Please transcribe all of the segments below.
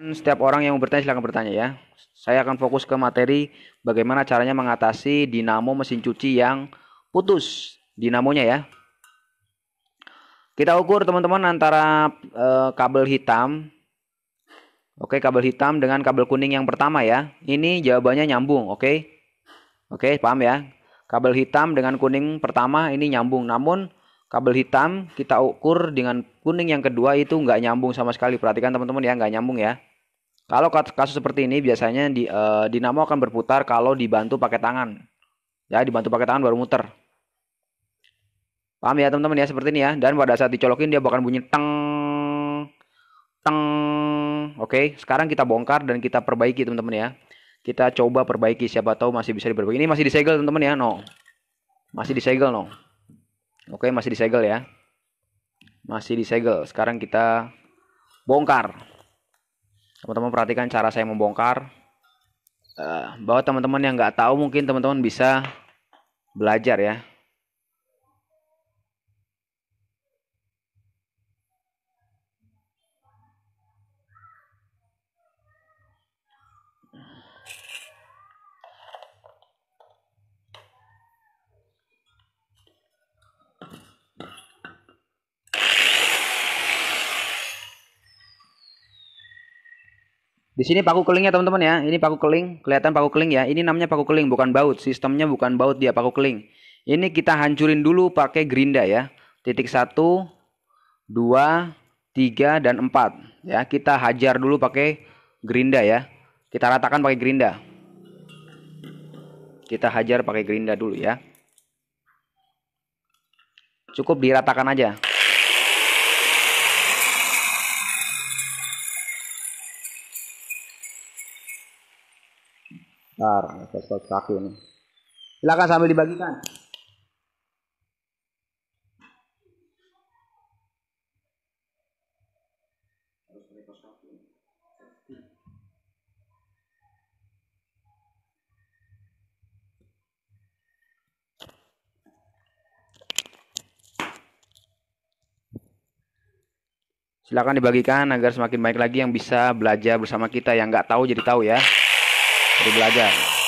Setiap orang yang mau bertanya silahkan bertanya ya. Saya akan fokus ke materi bagaimana caranya mengatasi dinamo mesin cuci yang putus. Dinamonya ya. Kita ukur teman-teman antara e, kabel hitam. Oke, kabel hitam dengan kabel kuning yang pertama ya. Ini jawabannya nyambung, oke? Oke, paham ya? Kabel hitam dengan kuning pertama ini nyambung. Namun kabel hitam kita ukur dengan kuning yang kedua itu nggak nyambung sama sekali. Perhatikan teman-teman ya, nggak nyambung ya. Kalau kasus seperti ini biasanya di, uh, dinamo akan berputar kalau dibantu pakai tangan. Ya, dibantu pakai tangan baru muter. Paham ya teman-teman ya seperti ini ya. Dan pada saat dicolokin dia bakal bunyi teng teng. Oke, sekarang kita bongkar dan kita perbaiki teman-teman ya. Kita coba perbaiki siapa tahu masih bisa diperbaiki. Ini masih disegel teman-teman ya. No. Masih disegel no. Oke, masih disegel ya. Masih disegel. Sekarang kita bongkar teman-teman perhatikan cara saya membongkar uh, bahwa teman-teman yang nggak tahu mungkin teman-teman bisa belajar ya Di sini paku keling ya teman-teman ya. Ini paku keling, kelihatan paku keling ya. Ini namanya paku keling bukan baut. Sistemnya bukan baut dia paku keling. Ini kita hancurin dulu pakai gerinda ya. Titik 1 2 3 dan 4 ya. Kita hajar dulu pakai gerinda ya. Kita ratakan pakai gerinda. Kita hajar pakai gerinda dulu ya. Cukup diratakan aja. Bentar, kaos kaki ini. Silakan sambil dibagikan. Silakan dibagikan agar semakin baik lagi yang bisa belajar bersama kita yang nggak tahu jadi tahu ya. Dari belajar.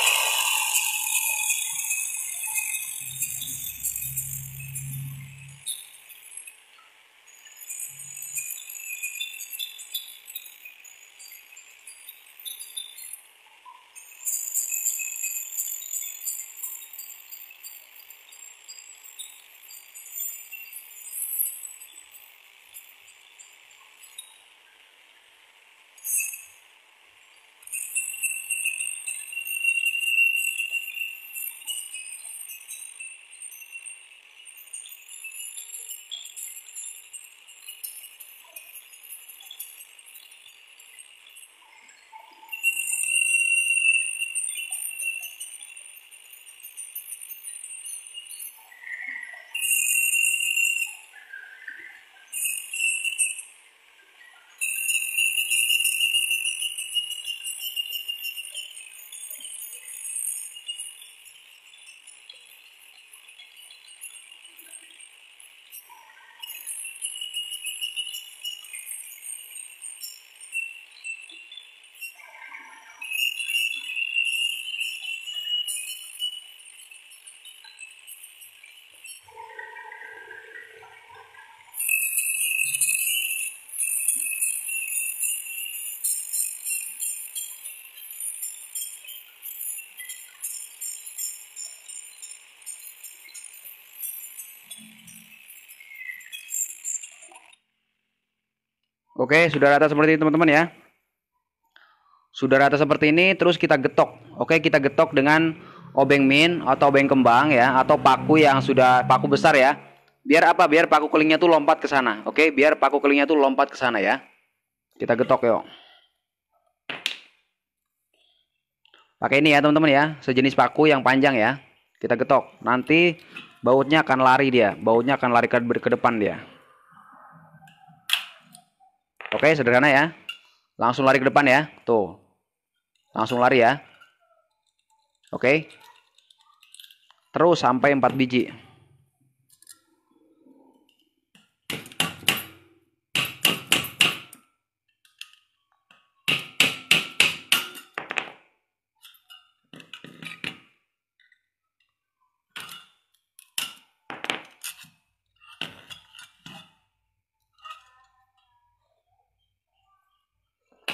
Oke, sudah rata seperti ini teman-teman ya. Sudah rata seperti ini, terus kita getok. Oke, kita getok dengan obeng min atau obeng kembang ya, atau paku yang sudah paku besar ya. Biar apa? Biar paku kelingnya tuh lompat ke sana. Oke, biar paku kelingnya tuh lompat ke sana ya. Kita getok yuk. Pakai ini ya teman-teman ya, sejenis paku yang panjang ya. Kita getok. Nanti bautnya akan lari dia, bautnya akan lari ke, ke depan dia. Oke, sederhana ya. Langsung lari ke depan ya. Tuh. Langsung lari ya. Oke. Terus sampai 4 biji.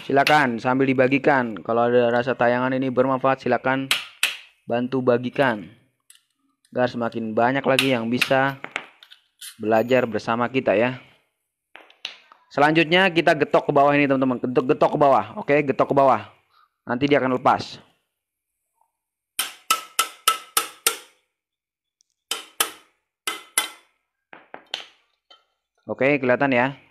Silakan sambil dibagikan. Kalau ada rasa tayangan ini bermanfaat, silakan bantu bagikan. Agar semakin banyak lagi yang bisa belajar bersama kita ya. Selanjutnya kita getok ke bawah ini teman-teman. Getok, getok ke bawah. Oke, getok ke bawah. Nanti dia akan lepas. Oke, kelihatan ya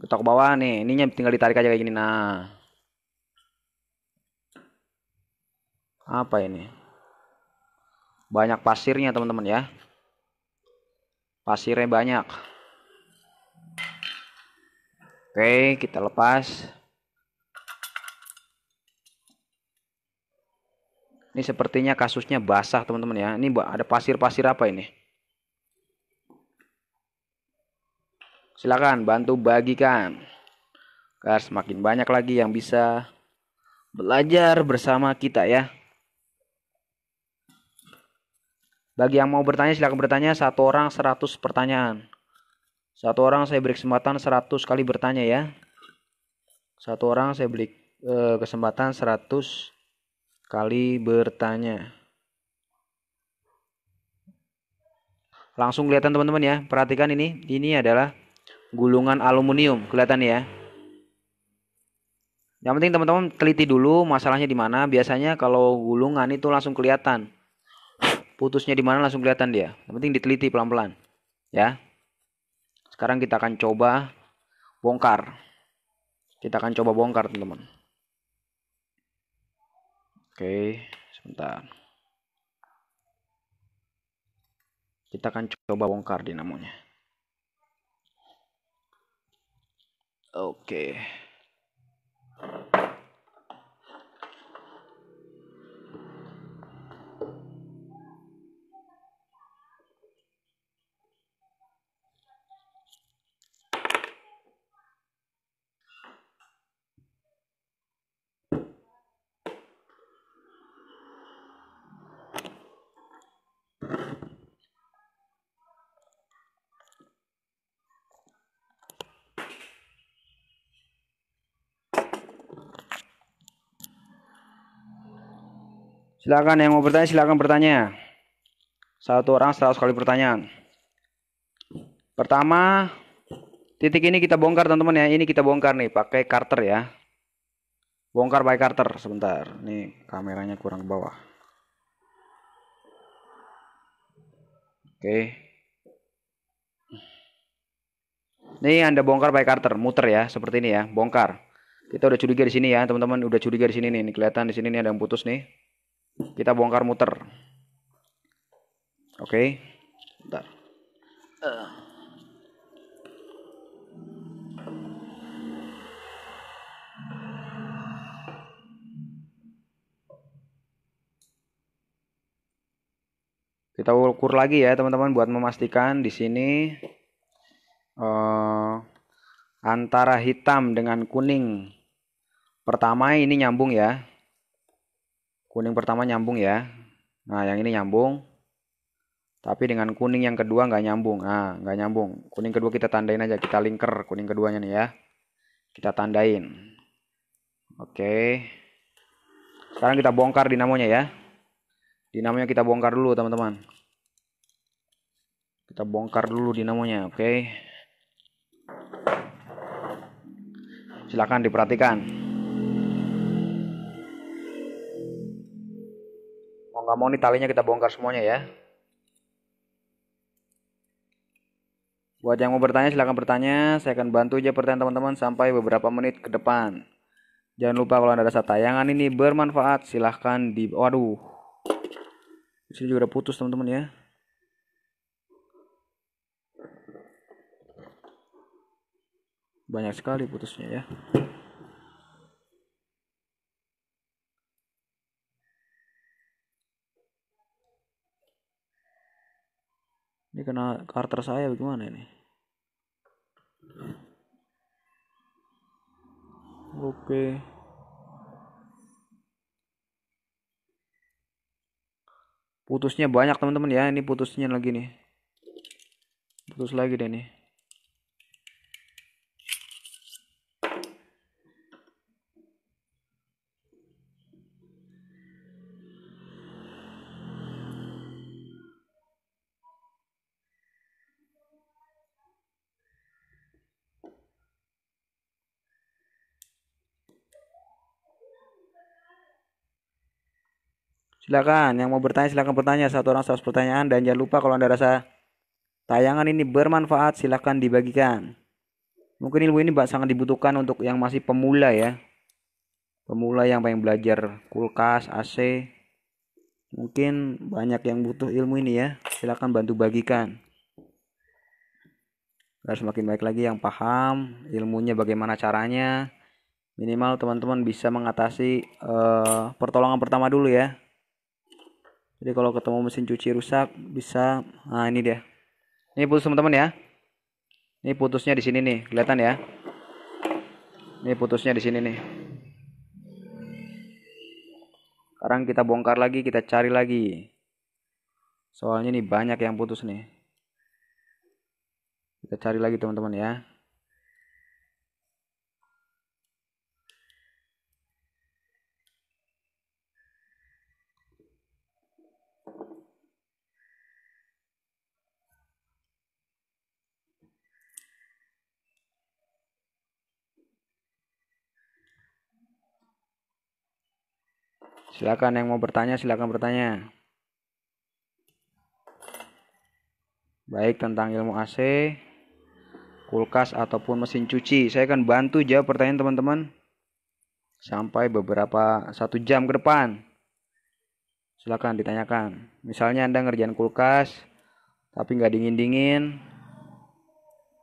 getok ke bawah nih ininya tinggal ditarik aja kayak gini nah apa ini banyak pasirnya teman-teman ya pasirnya banyak oke kita lepas ini sepertinya kasusnya basah teman-teman ya ini ada pasir-pasir apa ini Silakan bantu bagikan. Agar semakin banyak lagi yang bisa belajar bersama kita ya. Bagi yang mau bertanya silakan bertanya satu orang 100 pertanyaan. Satu orang saya beri kesempatan 100 kali bertanya ya. Satu orang saya beri eh, kesempatan 100 kali bertanya. Langsung kelihatan teman-teman ya. Perhatikan ini, ini adalah gulungan aluminium kelihatan ya yang penting teman-teman teliti dulu masalahnya di mana biasanya kalau gulungan itu langsung kelihatan putusnya di mana langsung kelihatan dia yang penting diteliti pelan-pelan ya sekarang kita akan coba bongkar kita akan coba bongkar teman-teman oke sebentar kita akan coba bongkar dinamonya Okay. Silakan yang mau bertanya silakan bertanya. Satu orang seratus kali pertanyaan. Pertama, titik ini kita bongkar teman-teman ya. Ini kita bongkar nih pakai Carter ya. Bongkar by Carter sebentar. Nih kameranya kurang ke bawah. Oke. Nih Anda bongkar by Carter, muter ya, seperti ini ya, bongkar. Kita udah curiga di sini ya, teman-teman udah curiga di sini nih, kelihatan di sini nih ada yang putus nih. Kita bongkar muter. Oke. Okay. ntar Kita ukur lagi ya teman-teman buat memastikan di sini uh, antara hitam dengan kuning. Pertama ini nyambung ya. Kuning pertama nyambung ya. Nah, yang ini nyambung. Tapi dengan kuning yang kedua nggak nyambung. Nah, nggak nyambung. Kuning kedua kita tandain aja. Kita lingkar kuning keduanya nih ya. Kita tandain. Oke. Sekarang kita bongkar dinamonya ya. Dinamonya kita bongkar dulu teman-teman. Kita bongkar dulu dinamonya, oke. silahkan diperhatikan. Gak mau nih talinya kita bongkar semuanya ya buat yang mau bertanya silahkan bertanya saya akan bantu aja pertanyaan teman-teman sampai beberapa menit ke depan jangan lupa kalau ada rasa tayangan ini bermanfaat silahkan di waduh sini juga udah putus teman-teman ya banyak sekali putusnya ya ini kena karter saya bagaimana ini oke putusnya banyak teman-teman ya ini putusnya lagi nih putus lagi deh nih Silakan yang mau bertanya silakan bertanya satu orang satu pertanyaan dan jangan lupa kalau Anda rasa tayangan ini bermanfaat silakan dibagikan. Mungkin ilmu ini mbak sangat dibutuhkan untuk yang masih pemula ya. Pemula yang pengen belajar kulkas, AC. Mungkin banyak yang butuh ilmu ini ya. Silakan bantu bagikan. Agar semakin baik lagi yang paham ilmunya bagaimana caranya. Minimal teman-teman bisa mengatasi uh, pertolongan pertama dulu ya jadi kalau ketemu mesin cuci rusak bisa nah ini dia ini putus teman-teman ya ini putusnya di sini nih kelihatan ya ini putusnya di sini nih sekarang kita bongkar lagi kita cari lagi soalnya nih banyak yang putus nih kita cari lagi teman-teman ya Silakan yang mau bertanya, silakan bertanya. Baik tentang ilmu AC, kulkas ataupun mesin cuci. Saya akan bantu jawab pertanyaan teman-teman sampai beberapa satu jam ke depan. Silakan ditanyakan. Misalnya Anda ngerjain kulkas tapi nggak dingin-dingin,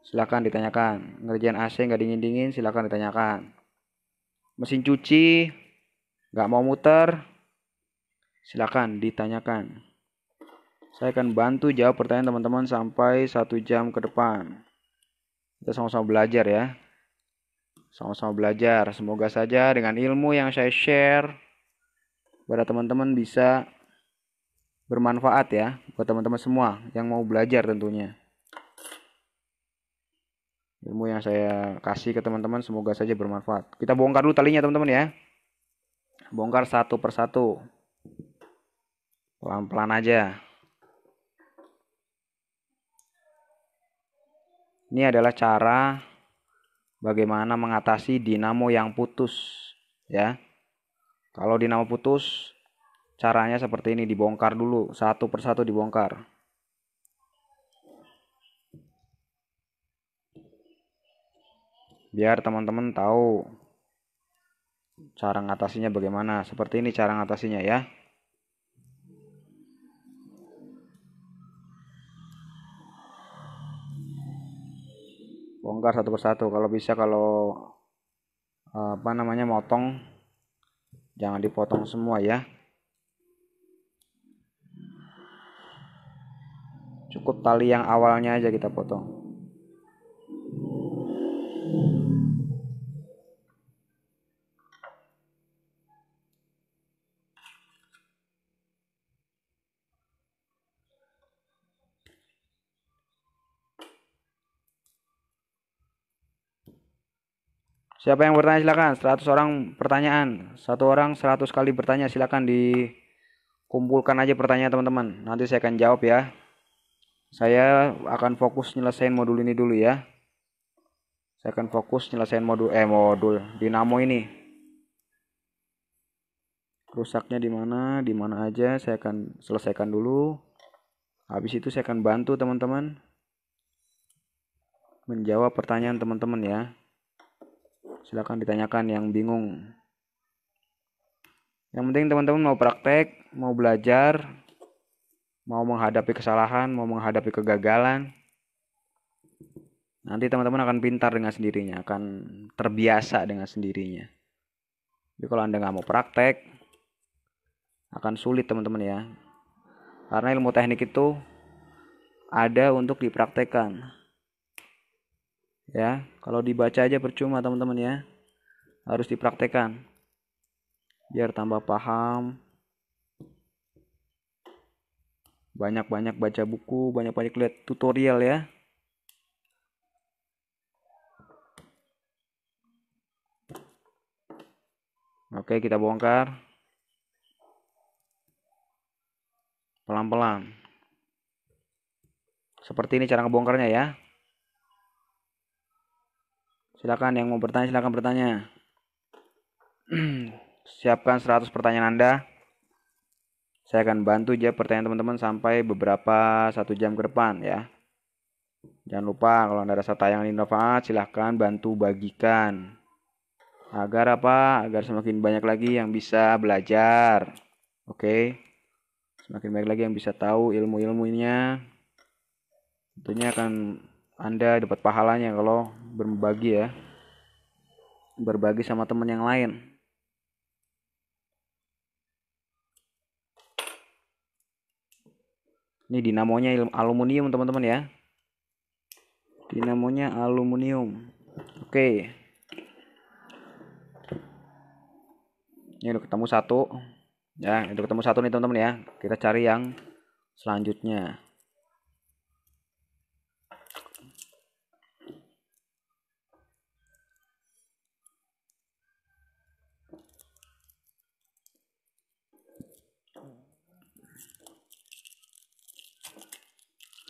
silakan ditanyakan. Ngerjain AC nggak dingin-dingin, silakan ditanyakan. Mesin cuci Nggak mau muter? Silakan ditanyakan. Saya akan bantu jawab pertanyaan teman-teman sampai satu jam ke depan. Kita sama-sama belajar ya. Sama-sama belajar. Semoga saja dengan ilmu yang saya share pada teman-teman bisa bermanfaat ya buat teman-teman semua yang mau belajar tentunya ilmu yang saya kasih ke teman-teman semoga saja bermanfaat. Kita bongkar dulu talinya teman-teman ya bongkar satu persatu pelan-pelan aja ini adalah cara bagaimana mengatasi dinamo yang putus ya kalau dinamo putus caranya seperti ini dibongkar dulu satu persatu dibongkar biar teman-teman tahu cara ngatasinya bagaimana. Seperti ini cara ngatasinya ya. Bongkar satu persatu. Kalau bisa kalau apa namanya motong jangan dipotong semua ya. Cukup tali yang awalnya aja kita potong. Siapa yang bertanya silakan. 100 orang pertanyaan. Satu orang 100 kali bertanya silakan dikumpulkan aja pertanyaan teman-teman. Nanti saya akan jawab ya. Saya akan fokus nyelesain modul ini dulu ya. Saya akan fokus nyelesain modul eh modul dinamo ini. Rusaknya di mana, di mana aja saya akan selesaikan dulu. Habis itu saya akan bantu teman-teman menjawab pertanyaan teman-teman ya silahkan ditanyakan yang bingung yang penting teman-teman mau praktek mau belajar mau menghadapi kesalahan mau menghadapi kegagalan nanti teman-teman akan pintar dengan sendirinya akan terbiasa dengan sendirinya jadi kalau anda nggak mau praktek akan sulit teman-teman ya karena ilmu teknik itu ada untuk dipraktekkan Ya, kalau dibaca aja percuma teman-teman ya. Harus dipraktekan. Biar tambah paham. Banyak-banyak baca buku, banyak-banyak lihat tutorial ya. Oke, kita bongkar. Pelan-pelan. Seperti ini cara ngebongkarnya ya. Silakan yang mau bertanya silakan bertanya. Siapkan 100 pertanyaan Anda. Saya akan bantu jawab pertanyaan teman-teman sampai beberapa satu jam ke depan ya. Jangan lupa kalau Anda rasa tayangan ini bermanfaat silahkan bantu bagikan. Agar apa? Agar semakin banyak lagi yang bisa belajar. Oke. Okay? Semakin banyak lagi yang bisa tahu ilmu-ilmunya. Tentunya akan anda dapat pahalanya kalau berbagi ya. Berbagi sama teman yang lain. Ini dinamonya aluminium teman-teman ya. Dinamonya aluminium. Oke. Ini udah ketemu satu. Ya, itu ketemu satu nih teman-teman ya. Kita cari yang selanjutnya.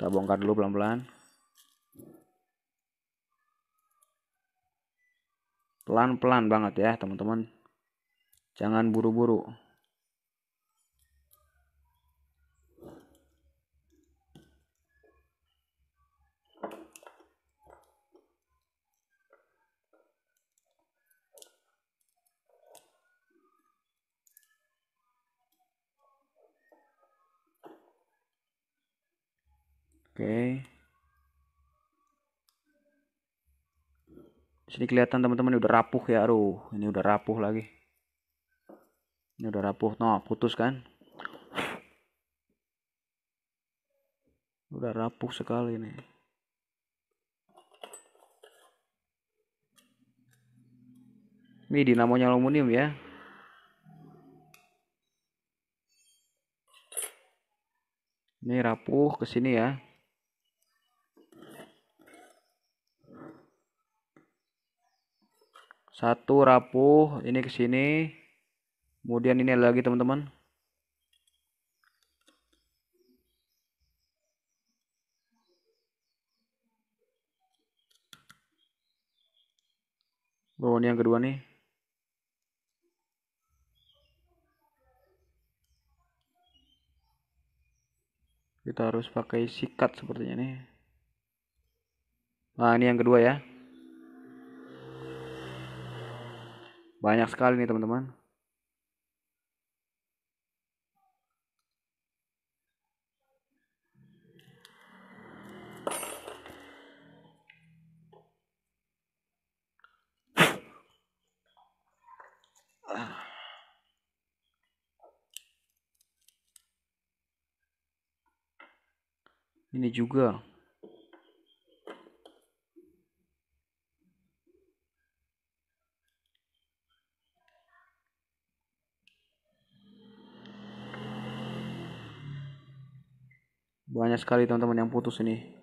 Kita bongkar dulu pelan-pelan. Pelan-pelan banget ya, teman-teman. Jangan buru-buru. ini kelihatan teman-teman udah rapuh ya. Aduh, ini udah rapuh lagi. Ini udah rapuh. No, nah, putus kan? Udah rapuh sekali nih. Ini dinamonya aluminium ya. Ini rapuh ke sini ya. satu rapuh ini ke sini kemudian ini lagi teman-teman Oh, ini yang kedua nih. Kita harus pakai sikat sepertinya nih. Nah, ini yang kedua ya. Banyak sekali nih teman-teman. Ini juga. sekali teman-teman yang putus ini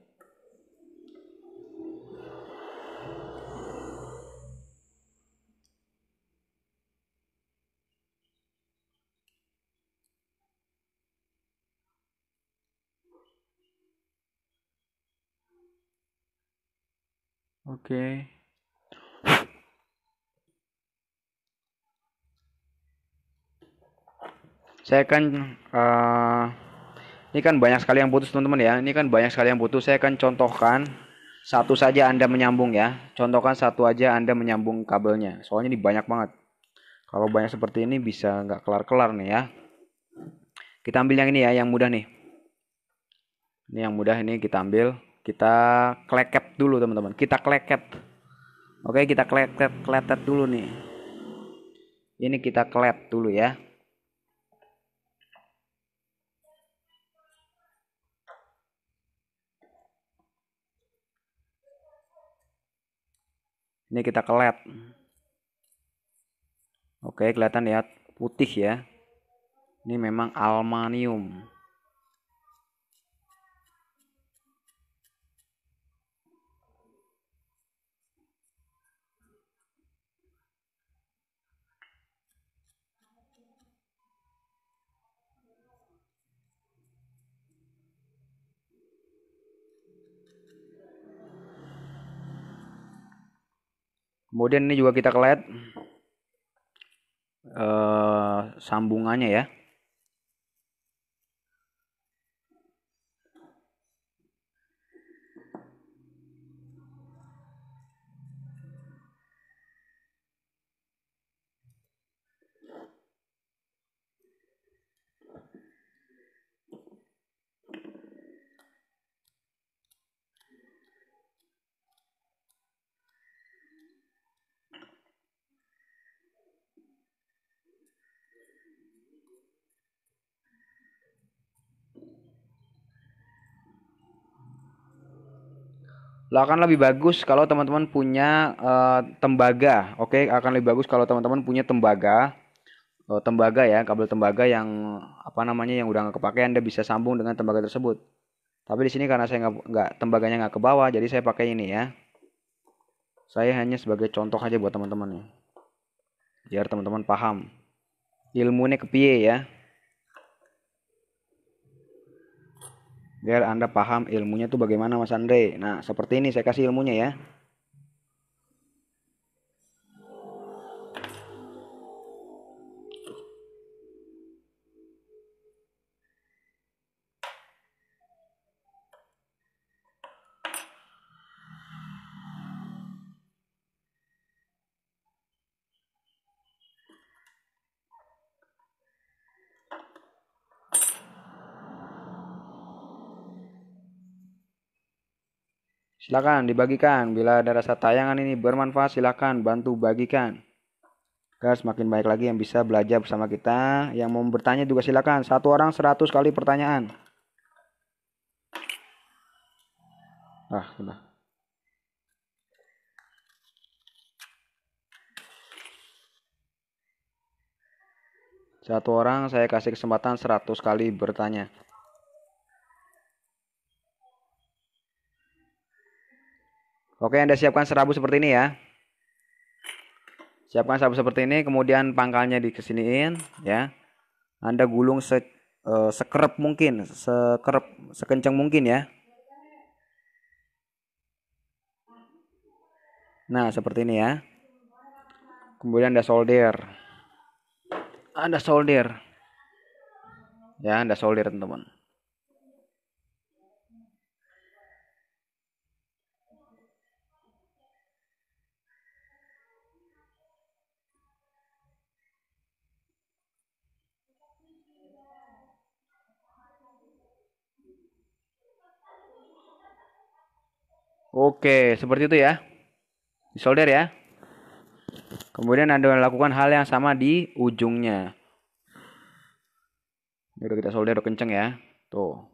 Oke. Okay. Saya akan uh, ini kan banyak sekali yang putus teman-teman ya. Ini kan banyak sekali yang putus. Saya akan contohkan satu saja Anda menyambung ya. Contohkan satu aja Anda menyambung kabelnya. Soalnya ini banyak banget. Kalau banyak seperti ini bisa nggak kelar-kelar nih ya. Kita ambil yang ini ya, yang mudah nih. Ini yang mudah ini kita ambil. Kita kleket dulu teman-teman. Kita kleket. Oke, kita kleket kleket dulu nih. Ini kita klet dulu ya. Ini kita kelet. Oke, kelihatan ya putih ya. Ini memang aluminium. Kemudian ini juga kita lihat uh, eh, sambungannya ya. lah akan lebih bagus kalau teman-teman punya uh, tembaga oke okay? akan lebih bagus kalau teman-teman punya tembaga uh, tembaga ya kabel tembaga yang apa namanya yang udah nggak kepake anda bisa sambung dengan tembaga tersebut tapi di sini karena saya nggak tembaganya nggak ke bawah jadi saya pakai ini ya saya hanya sebagai contoh aja buat teman-teman ya biar teman-teman paham ilmunya kepie ya biar Anda paham ilmunya tuh bagaimana Mas Andre. Nah, seperti ini saya kasih ilmunya ya. Silakan dibagikan. Bila ada rasa tayangan ini bermanfaat, silakan bantu bagikan. Agar semakin baik lagi yang bisa belajar bersama kita. Yang mau bertanya juga silakan. Satu orang seratus kali pertanyaan. Ah, sudah. Satu orang saya kasih kesempatan 100 kali bertanya. Oke, Anda siapkan serabu seperti ini ya. Siapkan serabu seperti ini, kemudian pangkalnya di kesiniin, ya. Anda gulung se uh, sekerep mungkin, sekerep sekencang mungkin ya. Nah, seperti ini ya. Kemudian Anda solder. Anda solder. Ya, Anda solder, teman-teman. Oke, seperti itu ya. Solder ya. Kemudian Anda lakukan hal yang sama di ujungnya. Ini udah kita solder udah kenceng ya. Tuh.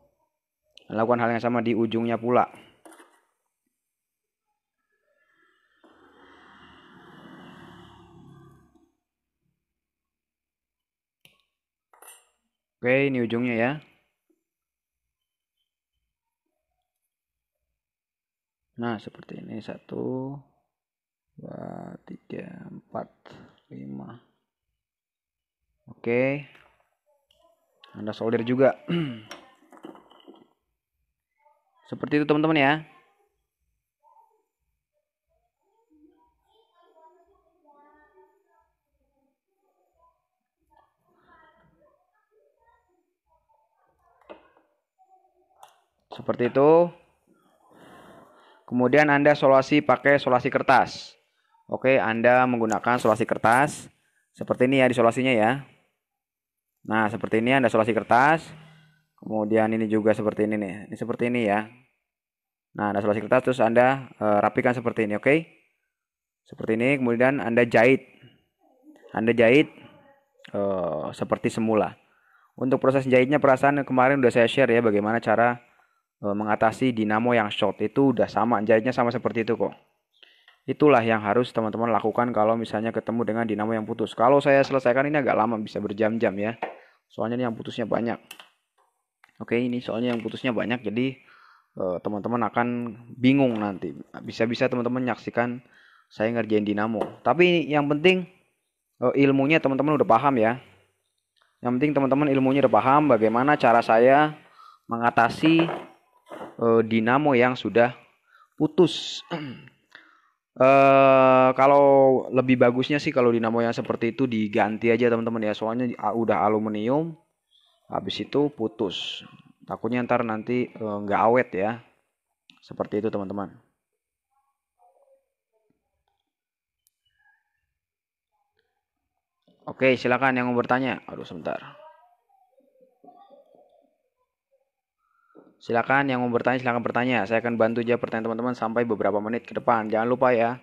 Lakukan hal yang sama di ujungnya pula. Oke, ini ujungnya ya. nah seperti ini satu dua tiga empat lima oke okay. anda solder juga seperti itu teman-teman ya seperti itu Kemudian Anda solasi pakai solasi kertas. Oke, Anda menggunakan solasi kertas. Seperti ini ya di solasinya ya. Nah, seperti ini Anda solasi kertas. Kemudian ini juga seperti ini nih. Ini seperti ini ya. Nah, Anda solasi kertas terus Anda e, rapikan seperti ini, oke? Seperti ini, kemudian Anda jahit. Anda jahit e, seperti semula. Untuk proses jahitnya perasaan kemarin udah saya share ya bagaimana cara Eh, mengatasi dinamo yang short itu udah sama jahitnya sama seperti itu kok itulah yang harus teman-teman lakukan kalau misalnya ketemu dengan dinamo yang putus kalau saya selesaikan ini agak lama bisa berjam-jam ya soalnya ini yang putusnya banyak oke ini soalnya yang putusnya banyak jadi eh, teman-teman uh, akan bingung nanti bisa-bisa teman-teman nyaksikan saya ngerjain dinamo tapi yang penting uh, ilmunya teman-teman udah paham ya yang penting teman-teman ilmunya udah paham bagaimana cara saya mengatasi uh, dinamo yang sudah putus. Uh, kalau lebih bagusnya sih kalau dinamo yang seperti itu diganti aja teman-teman ya soalnya udah aluminium habis itu putus takutnya ntar nanti eh, nggak uh, awet ya seperti itu teman-teman Oke silakan yang mau bertanya aduh sebentar Silakan yang mau bertanya silakan bertanya. Saya akan bantu jawab pertanyaan teman-teman sampai beberapa menit ke depan. Jangan lupa ya.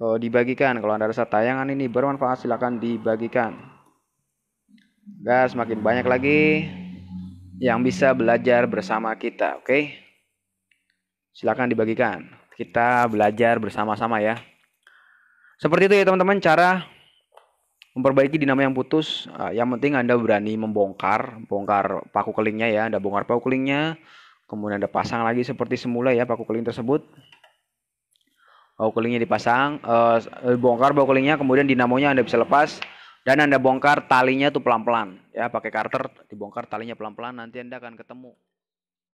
Oh, dibagikan kalau Anda rasa tayangan ini bermanfaat silakan dibagikan. Agar semakin banyak lagi yang bisa belajar bersama kita, oke? Okay? Silakan dibagikan. Kita belajar bersama-sama ya. Seperti itu ya teman-teman cara memperbaiki dinamo yang putus uh, yang penting anda berani membongkar bongkar paku kelingnya ya anda bongkar paku kelingnya kemudian anda pasang lagi seperti semula ya paku keling tersebut paku kelingnya dipasang uh, bongkar paku kelingnya kemudian dinamonya anda bisa lepas dan anda bongkar talinya tuh pelan-pelan ya pakai karter dibongkar talinya pelan-pelan nanti anda akan ketemu